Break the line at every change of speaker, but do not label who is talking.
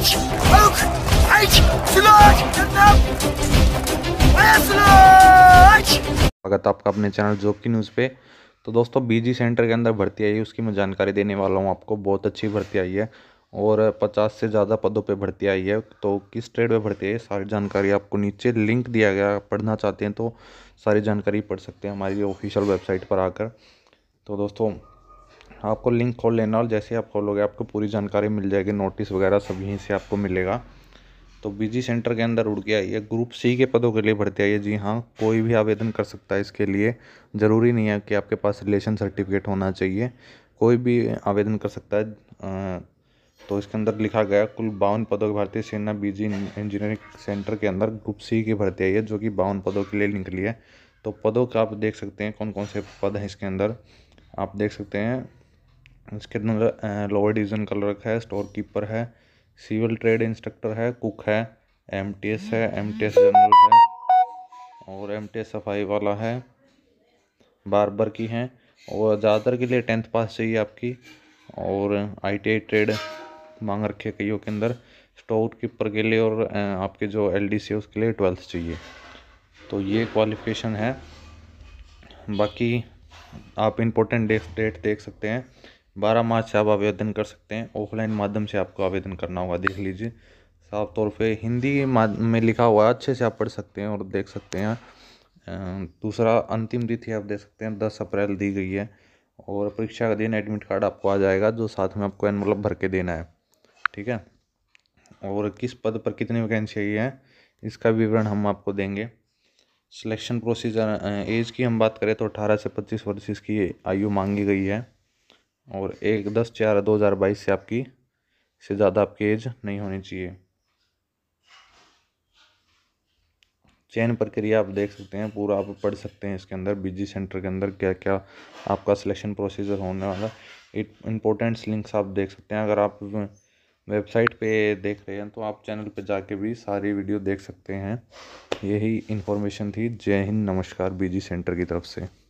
Uit! स्वागत है आपका अपने चैनल जो की न्यूज़ पे तो दोस्तों बीजी सेंटर के अंदर भर्ती आई है उसकी मैं जानकारी देने वाला हूँ आपको बहुत अच्छी भर्ती आई है और 50 से ज़्यादा पदों पे भर्ती आई है तो किस ट्रेड में भर्ती आई है सारी जानकारी आपको नीचे लिंक दिया गया पढ़ना चाहते हैं तो सारी जानकारी पढ़ सकते हैं हमारी ऑफिशियल वेबसाइट पर आकर तो दोस्तों आपको लिंक खोल लेना और जैसे आप खोलोगे आपको पूरी जानकारी मिल जाएगी नोटिस वगैरह सब यहीं से आपको मिलेगा तो बिजी सेंटर के अंदर उड़ के आइए ग्रुप सी के पदों के लिए भर्ती आइए जी हाँ कोई भी आवेदन कर सकता है इसके लिए ज़रूरी नहीं है कि आपके पास रिलेशन सर्टिफिकेट होना चाहिए कोई भी आवेदन कर सकता है तो इसके अंदर लिखा गया कुल बावन पदों की भारतीय सेना बीजी इंजीनियरिंग सेंटर के अंदर ग्रुप सी की भर्ती आई है जो कि बावन पदों के लिए निकली है तो पदों का आप देख सकते हैं कौन कौन से पद हैं इसके अंदर आप देख सकते हैं इसके अंदर लोअर डिवीज़न का रखा है स्टोर कीपर है सिविल ट्रेड इंस्ट्रक्टर है कुक है एम टी एस है एम टी एस जनरल है और एम टी एस सफाई वाला है बारबर की हैं और ज़्यादातर के लिए टेंथ पास चाहिए आपकी और आई टी आई ट्रेड मांग रखी है कईयों के अंदर स्टोर कीपर के लिए और आपके जो एल डी सी है उसके लिए ट्वेल्थ चाहिए तो ये क्वालिफिकेशन है बाकी आप इम्पोर्टेंट डेट देख सकते हैं बारह मार्च से आप आवेदन कर सकते हैं ऑफलाइन माध्यम से आपको आवेदन करना होगा देख लीजिए साफ तौर पे हिंदी में लिखा हुआ है अच्छे से आप पढ़ सकते हैं और देख सकते हैं दूसरा अंतिम तिथि आप देख सकते हैं दस अप्रैल दी गई है और परीक्षा का दिन एडमिट कार्ड आपको आ जाएगा जो साथ में आपको एनवलप भर के देना है ठीक है और किस पद पर कितनी वैकेंसी है इसका विवरण हम आपको देंगे सिलेक्शन प्रोसीजर एज की हम बात करें तो अठारह से पच्चीस वर्ष इसकी आयु मांगी गई है और एक दस चार दो हज़ार बाईस से आपकी से ज़्यादा आपकी एज नहीं होनी चाहिए चयन प्रक्रिया आप देख सकते हैं पूरा आप पढ़ सकते हैं इसके अंदर बीजी सेंटर के अंदर क्या क्या आपका सिलेक्शन प्रोसीजर होने वाला इट इम्पोर्टेंट्स लिंक्स आप देख सकते हैं अगर आप वेबसाइट पे देख रहे हैं तो आप चैनल पे जाके भी सारी वीडियो देख सकते हैं यही इन्फॉर्मेशन थी जय हिंद नमस्कार बीजी सेंटर की तरफ से